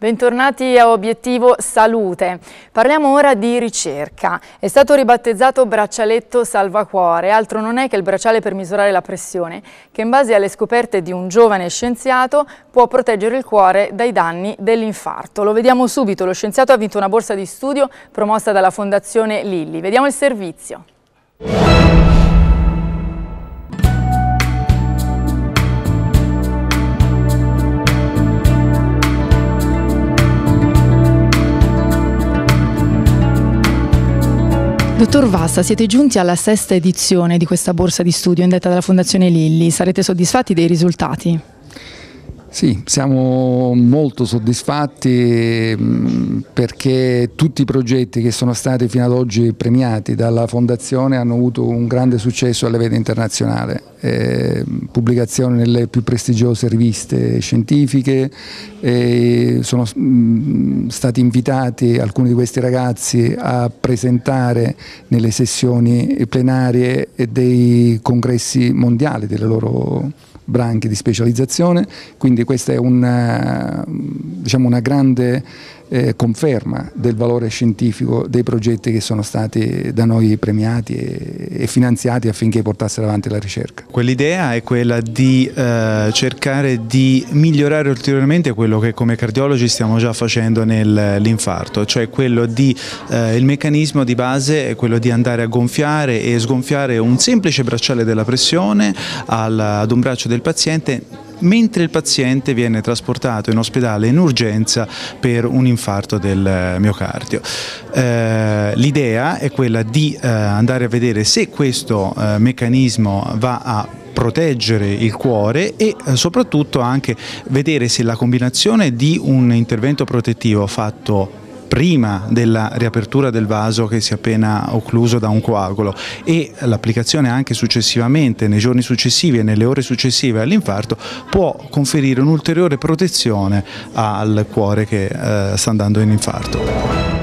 Bentornati a Obiettivo Salute. Parliamo ora di ricerca. È stato ribattezzato braccialetto salvacuore, altro non è che il bracciale per misurare la pressione, che in base alle scoperte di un giovane scienziato può proteggere il cuore dai danni dell'infarto. Lo vediamo subito, lo scienziato ha vinto una borsa di studio promossa dalla Fondazione Lilli. Vediamo il servizio. Dottor Vassa, siete giunti alla sesta edizione di questa borsa di studio indetta dalla Fondazione Lilli. Sarete soddisfatti dei risultati? Sì, siamo molto soddisfatti mm, perché tutti i progetti che sono stati fino ad oggi premiati dalla Fondazione hanno avuto un grande successo alle vede internazionale, eh, pubblicazione nelle più prestigiose riviste scientifiche, eh, sono mh, mm, stati invitati alcuni di questi ragazzi a presentare nelle sessioni plenarie dei congressi mondiali delle loro branche di specializzazione, quindi questa è una, eh, diciamo, una grande eh, conferma del valore scientifico dei progetti che sono stati da noi premiati e, e finanziati affinché portassero avanti la ricerca. Quell'idea è quella di eh, cercare di migliorare ulteriormente quello che come cardiologi stiamo già facendo nell'infarto, cioè quello di, eh, il meccanismo di base è quello di andare a gonfiare e sgonfiare un semplice bracciale della pressione al, ad un braccio del paziente mentre il paziente viene trasportato in ospedale in urgenza per un infarto del eh, miocardio. Eh, l'idea è quella di eh, andare a vedere se questo meccanismo va a proteggere il cuore e soprattutto anche vedere se la combinazione di un intervento protettivo fatto prima della riapertura del vaso che si è appena occluso da un coagulo e l'applicazione anche successivamente, nei giorni successivi e nelle ore successive all'infarto può conferire un'ulteriore protezione al cuore che eh, sta andando in infarto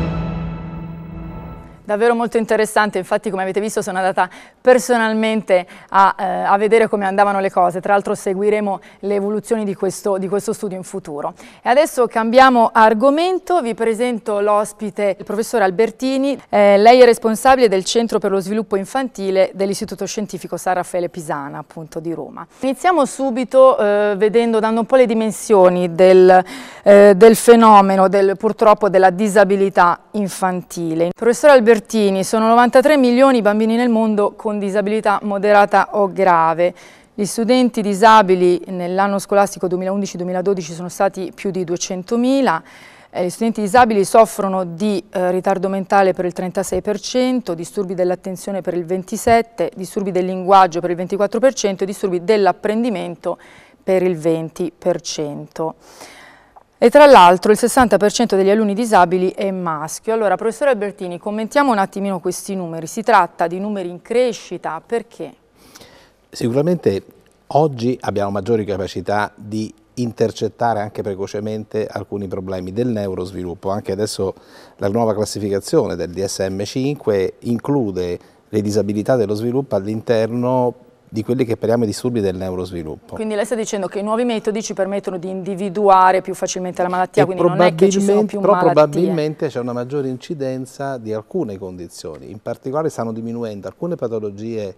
davvero molto interessante, infatti come avete visto sono andata personalmente a, eh, a vedere come andavano le cose, tra l'altro seguiremo le evoluzioni di questo, di questo studio in futuro. E adesso cambiamo argomento, vi presento l'ospite, il professor Albertini, eh, lei è responsabile del Centro per lo Sviluppo Infantile dell'Istituto Scientifico San Raffaele Pisana, appunto di Roma. Iniziamo subito eh, vedendo, dando un po' le dimensioni del, eh, del fenomeno, del, purtroppo, della disabilità infantile. Il professor Albertini Albertini, sono 93 milioni i bambini nel mondo con disabilità moderata o grave. Gli studenti disabili nell'anno scolastico 2011-2012 sono stati più di 200 mila. Eh, gli studenti disabili soffrono di eh, ritardo mentale per il 36%, disturbi dell'attenzione per il 27%, disturbi del linguaggio per il 24% e disturbi dell'apprendimento per il 20%. E tra l'altro il 60% degli alunni disabili è maschio. Allora, professore Albertini, commentiamo un attimino questi numeri. Si tratta di numeri in crescita, perché? Sicuramente oggi abbiamo maggiori capacità di intercettare anche precocemente alcuni problemi del neurosviluppo. Anche adesso la nuova classificazione del DSM-5 include le disabilità dello sviluppo all'interno di quelli che parliamo di disturbi del neurosviluppo. Quindi lei sta dicendo che i nuovi metodi ci permettono di individuare più facilmente la malattia, e quindi non è che ci sono più però probabilmente c'è una maggiore incidenza di alcune condizioni, in particolare stanno diminuendo alcune patologie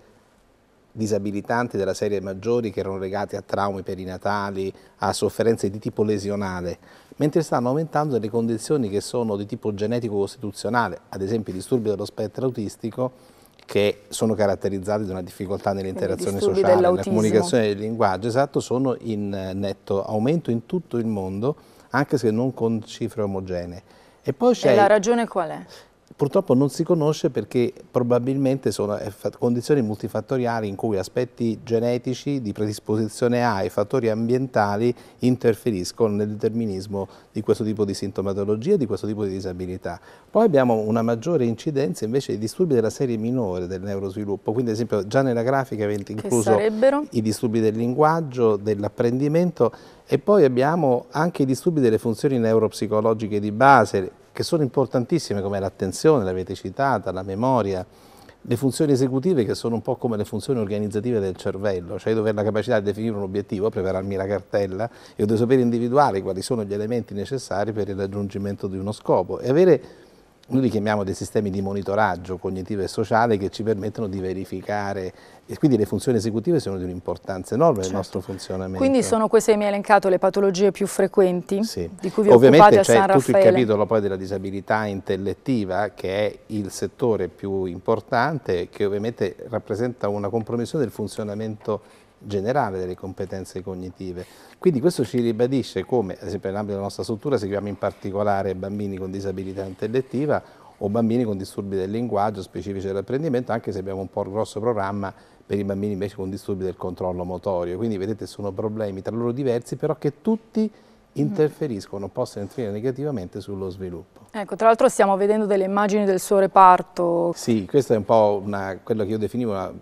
disabilitanti della serie maggiori che erano legate a traumi perinatali, a sofferenze di tipo lesionale, mentre stanno aumentando le condizioni che sono di tipo genetico-costituzionale, ad esempio i disturbi dello spettro autistico, che sono caratterizzati da una difficoltà nell'interazione sociale, nella comunicazione del linguaggio, esatto, sono in eh, netto aumento in tutto il mondo, anche se non con cifre omogenee. E, poi e la ragione qual è? purtroppo non si conosce perché probabilmente sono eh, condizioni multifattoriali in cui aspetti genetici di predisposizione A e fattori ambientali interferiscono nel determinismo di questo tipo di sintomatologia di questo tipo di disabilità. Poi abbiamo una maggiore incidenza invece di disturbi della serie minore del neurosviluppo, quindi ad esempio già nella grafica avete incluso i disturbi del linguaggio, dell'apprendimento e poi abbiamo anche i disturbi delle funzioni neuropsicologiche di base, che sono importantissime come l'attenzione, l'avete citata, la memoria, le funzioni esecutive che sono un po' come le funzioni organizzative del cervello, cioè io devo la capacità di definire un obiettivo, prepararmi la cartella e devo sapere individuare quali sono gli elementi necessari per il raggiungimento di uno scopo e avere noi li chiamiamo dei sistemi di monitoraggio cognitivo e sociale che ci permettono di verificare e quindi le funzioni esecutive sono di un'importanza enorme certo. nel nostro funzionamento. Quindi sono queste che mi hai elencato le patologie più frequenti sì. di cui vi Ovviamente occupate a San Raffaele? Ovviamente c'è tutto il capitolo poi della disabilità intellettiva che è il settore più importante che ovviamente rappresenta una compromissione del funzionamento generale delle competenze cognitive. Quindi questo ci ribadisce come, ad esempio nell'ambito della nostra struttura, seguiamo in particolare bambini con disabilità intellettiva o bambini con disturbi del linguaggio specifici dell'apprendimento, anche se abbiamo un po' il grosso programma per i bambini invece con disturbi del controllo motorio. Quindi vedete sono problemi tra loro diversi, però che tutti mm-hmm. interferiscono, possono influire negativamente sullo sviluppo. Ecco, tra l'altro stiamo vedendo delle immagini del suo reparto. Sì, questo è un po' una, quello che io definivo una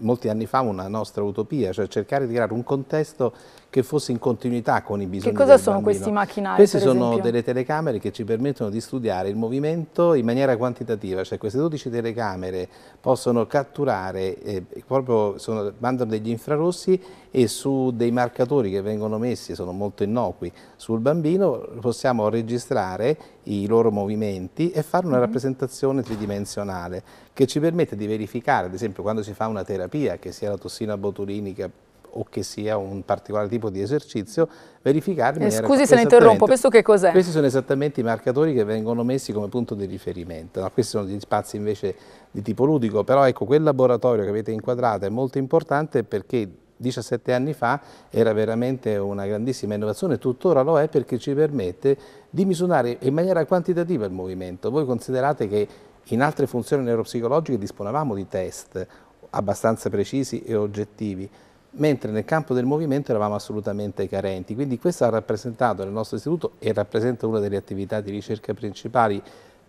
molti anni fa una nostra utopia, cioè cercare di creare un contesto che fosse in continuità con i bisogni Che cosa sono bambino. questi macchinari? Queste sono esempio? delle telecamere che ci permettono di studiare il movimento in maniera quantitativa, cioè queste 12 telecamere possono catturare, eh, proprio sono, mandano degli infrarossi e su dei marcatori che vengono messi, sono molto innocui, sul bambino possiamo registrare i loro movimenti e fare una mm rappresentazione tridimensionale che ci permette di verificare, ad esempio quando si fa una terapia, che sia la tossina botulinica o che sia un particolare tipo di esercizio, verificare... Eh, scusi se ne interrompo, questo che cos'è? Questi sono esattamente i marcatori che vengono messi come punto di riferimento, no, questi sono gli spazi invece di tipo ludico, però ecco quel laboratorio che avete inquadrato è molto importante perché 17 anni fa era veramente una grandissima innovazione, tuttora lo è perché ci permette di misurare in maniera quantitativa il movimento. Voi considerate che in altre funzioni neuropsicologiche disponevamo di test abbastanza precisi e oggettivi, mentre nel campo del movimento eravamo assolutamente carenti. Quindi questo ha rappresentato nel nostro istituto e rappresenta una delle attività di ricerca principali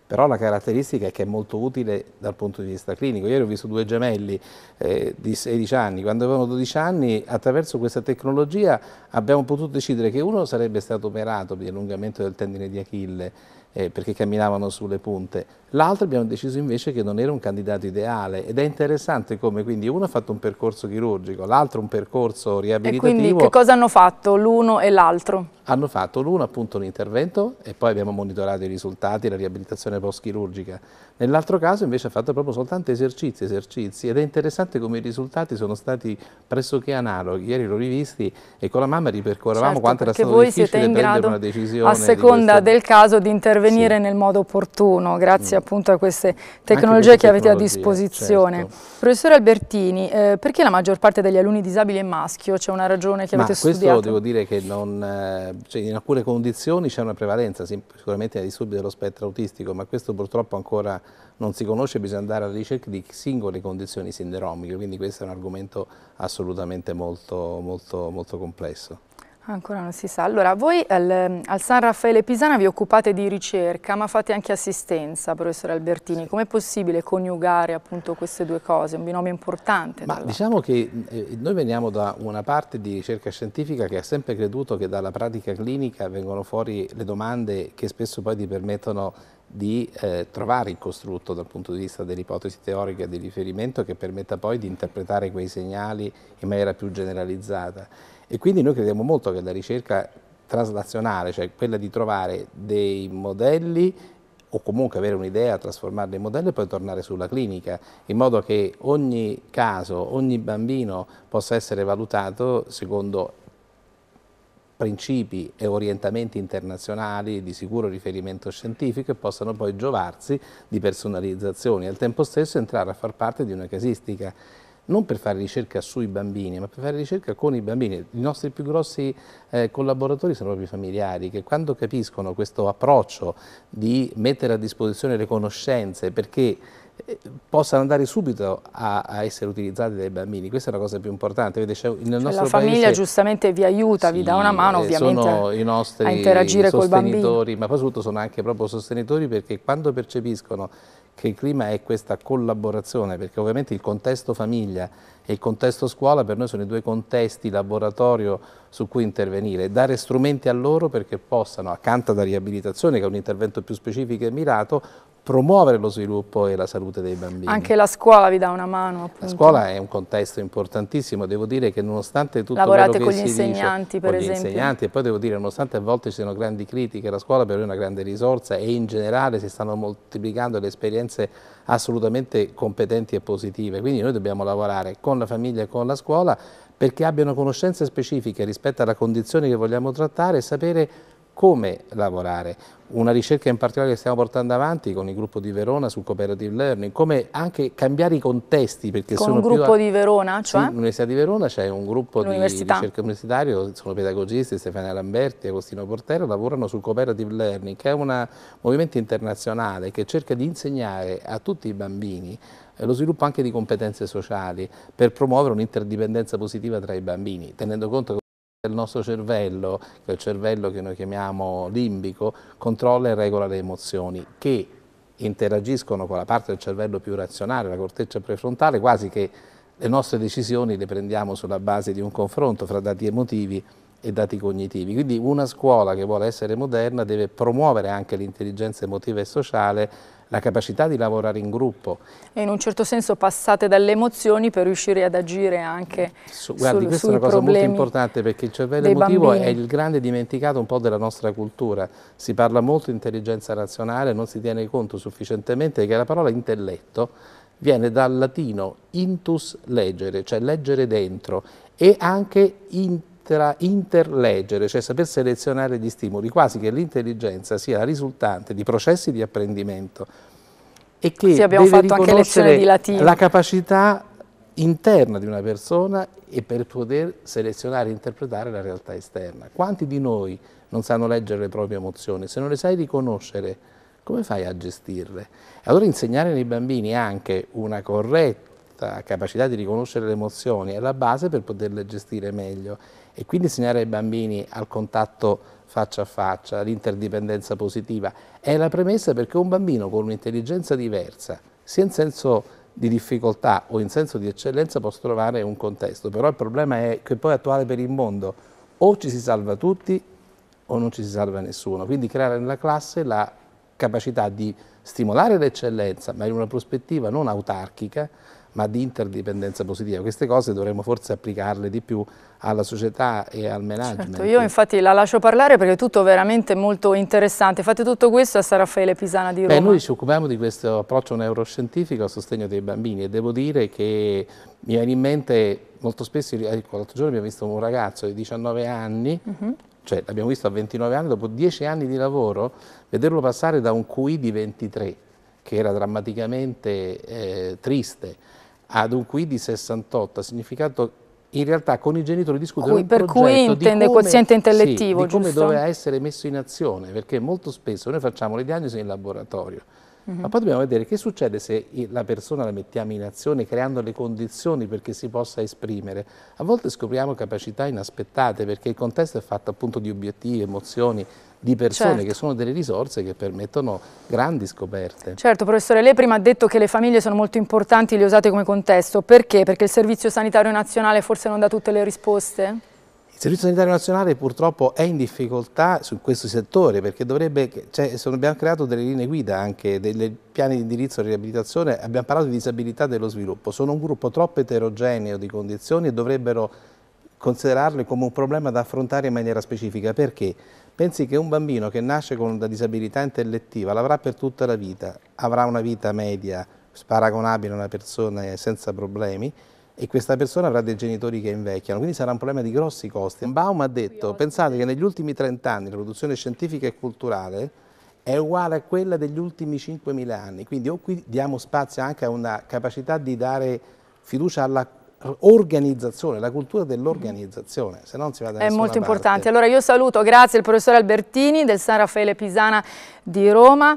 però la caratteristica è che è molto utile dal punto di vista clinico. Ieri ho visto due gemelli eh, di 16 anni, quando avevano 12 anni attraverso questa tecnologia abbiamo potuto decidere che uno sarebbe stato operato di allungamento del tendine di Achille eh, perché camminavano sulle punte. L'altro abbiamo deciso invece che non era un candidato ideale ed è interessante come quindi uno ha fatto un percorso chirurgico, l'altro un percorso riabilitativo. E quindi che cosa hanno fatto l'uno e l'altro? Hanno fatto l'uno appunto un intervento e poi abbiamo monitorato i risultati, la riabilitazione post chirurgica. Nell'altro caso invece ha fatto proprio soltanto esercizi, esercizi ed è interessante come i risultati sono stati pressoché analoghi. Ieri l'ho rivisti e con la mamma ripercorrevamo certo, quanto era stato difficile prendere una decisione. A seconda questa... del caso di intervenire sì. nel modo opportuno, grazie mm. appunto a queste tecnologie queste che avete a disposizione. Certo. Professore Albertini, eh, perché la maggior parte degli alunni disabili è maschio? C'è una ragione che Ma avete questo studiato? Questo devo dire che non, eh, cioè in alcune condizioni c'è una prevalenza sicuramente nei disturbi dello spettro autistico, ma questo purtroppo ancora non si conosce, bisogna andare alla ricerca di singole condizioni sindromiche, quindi questo è un argomento assolutamente molto, molto, molto complesso. Ancora non si sa. Allora, voi al, al, San Raffaele Pisana vi occupate di ricerca, ma fate anche assistenza, professore Albertini. Sì. Com'è possibile coniugare appunto queste due cose? Un binomio importante. Ma diciamo che eh, noi veniamo da una parte di ricerca scientifica che ha sempre creduto che dalla pratica clinica vengono fuori le domande che spesso poi ti permettono di eh, trovare il costrutto dal punto di vista dell'ipotesi teorica di riferimento che permetta poi di interpretare quei segnali in maniera più generalizzata. E quindi noi crediamo molto che la ricerca traslazionale, cioè quella di trovare dei modelli o comunque avere un'idea, trasformarli in modelli e poi tornare sulla clinica, in modo che ogni caso, ogni bambino possa essere valutato secondo principi e orientamenti internazionali di sicuro riferimento scientifico e possano poi giovarsi di personalizzazioni e al tempo stesso entrare a far parte di una casistica non per fare ricerca sui bambini, ma per fare ricerca con i bambini. I nostri più grossi eh, collaboratori sono proprio i familiari, che quando capiscono questo approccio di mettere a disposizione le conoscenze, perché possano andare subito a, a, essere utilizzati dai bambini, questa è la cosa più importante. Vede, cioè, cioè, la famiglia paese, giustamente vi aiuta, sì, vi dà una mano eh, ovviamente sono a, i nostri a interagire col bambino. Ma soprattutto sono anche proprio sostenitori perché quando percepiscono che il clima è questa collaborazione, perché ovviamente il contesto famiglia e il contesto scuola per noi sono i due contesti laboratorio su cui intervenire, dare strumenti a loro perché possano, accanto alla riabilitazione che è un intervento più specifico e mirato, promuovere lo sviluppo e la salute dei bambini. Anche la scuola vi dà una mano. Appunto. La scuola è un contesto importantissimo, devo dire che nonostante tutto Lavorate quello che si dice... Lavorate con gli insegnanti per esempio. Con gli insegnanti e poi devo dire nonostante a volte ci siano grandi critiche, la scuola per noi è una grande risorsa e in generale si stanno moltiplicando le esperienze assolutamente competenti e positive, quindi noi dobbiamo lavorare con la famiglia e con la scuola perché abbiano conoscenze specifiche rispetto alla condizione che vogliamo trattare e sapere come lavorare. Una ricerca in particolare che stiamo portando avanti con il gruppo di Verona sul cooperative learning, come anche cambiare i contesti. Perché con sono un gruppo più... di Verona, cioè? L'Università di Verona c'è un gruppo di ricerca universitario, sono pedagogisti, Stefania Lamberti, Agostino Portero, lavorano sul cooperative learning, che è un movimento internazionale che cerca di insegnare a tutti i bambini eh, lo sviluppo anche di competenze sociali per promuovere un'interdipendenza positiva tra i bambini, tenendo conto che il nostro cervello, che è il cervello che noi chiamiamo limbico, controlla e regola le emozioni che interagiscono con la parte del cervello più razionale, la corteccia prefrontale, quasi che le nostre decisioni le prendiamo sulla base di un confronto fra dati emotivi e dati cognitivi. Quindi una scuola che vuole essere moderna deve promuovere anche l'intelligenza emotiva e sociale la capacità di lavorare in gruppo. E in un certo senso passate dalle emozioni per riuscire ad agire anche su, guardi, sul, questa è una cosa molto importante perché il cervello emotivo bambini. è il grande dimenticato un po' della nostra cultura. Si parla molto di intelligenza razionale, non si tiene conto sufficientemente che la parola intelletto viene dal latino intus leggere, cioè leggere dentro, e anche in, lettera interleggere, cioè saper selezionare gli stimoli, quasi che l'intelligenza sia la risultante di processi di apprendimento e che sì, abbiamo fatto anche lezioni di latino. la capacità interna di una persona e per poter selezionare e interpretare la realtà esterna. Quanti di noi non sanno leggere le proprie emozioni? Se non le sai riconoscere, come fai a gestirle? Allora insegnare nei bambini anche una corretta capacità di riconoscere le emozioni è la base per poterle gestire meglio e quindi insegnare ai bambini al contatto faccia a faccia, l'interdipendenza positiva, è la premessa perché un bambino con un'intelligenza diversa, sia in senso di difficoltà o in senso di eccellenza, può trovare un contesto. Però il problema è che poi è attuale per il mondo. O ci si salva tutti o non ci si salva nessuno. Quindi creare nella classe la capacità di stimolare l'eccellenza, ma in una prospettiva non autarchica, ma di interdipendenza positiva. Queste cose dovremmo forse applicarle di più alla società e al management. Certo, io infatti la lascio parlare perché è tutto veramente molto interessante. Fate tutto questo a San Raffaele Pisana di Roma. Beh, noi ci occupiamo di questo approccio neuroscientifico a sostegno dei bambini e devo dire che mi viene in mente molto spesso, ecco, l'altro giorno abbiamo visto un ragazzo di 19 anni uh mhm. -huh cioè l'abbiamo visto a 29 anni, dopo 10 anni di lavoro, vederlo passare da un QI di 23, che era drammaticamente eh, triste, ad un qui di 68 ha significato in realtà con i genitori discutere cui, per cui intende come, quoziente intellettivo, sì, di come giusto? doveva essere messo in azione, perché molto spesso noi facciamo le diagnosi in laboratorio, -hmm. Ma poi dobbiamo vedere che succede se la persona la mettiamo in azione creando le condizioni perché si possa esprimere. A volte scopriamo capacità inaspettate perché il contesto è fatto appunto di obiettivi, emozioni, di persone certo. che sono delle risorse che permettono grandi scoperte. Certo, professore, lei prima ha detto che le famiglie sono molto importanti, le usate come contesto. Perché? Perché il Servizio Sanitario Nazionale forse non dà tutte le risposte? Il Servizio Sanitario Nazionale purtroppo è in difficoltà su questo settore perché dovrebbe, cioè, abbiamo creato delle linee guida anche, dei piani di indirizzo e riabilitazione, abbiamo parlato di disabilità dello sviluppo, sono un gruppo troppo eterogeneo di condizioni e dovrebbero considerarle come un problema da affrontare in maniera specifica perché pensi che un bambino che nasce con una disabilità intellettiva l'avrà per tutta la vita, avrà una vita media paragonabile a una persona senza problemi, e questa persona avrà dei genitori che invecchiano, quindi sarà un problema di grossi costi. Baum ha detto, pensate che negli ultimi 30 anni la produzione scientifica e culturale è uguale a quella degli ultimi 5.000 anni, quindi o qui diamo spazio anche a una capacità di dare fiducia alla organizzazione, la cultura dell'organizzazione, se non si va da È molto importante. Parte. Allora io saluto, grazie il professore Albertini del San Raffaele Pisana di Roma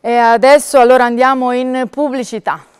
e adesso allora andiamo in pubblicità.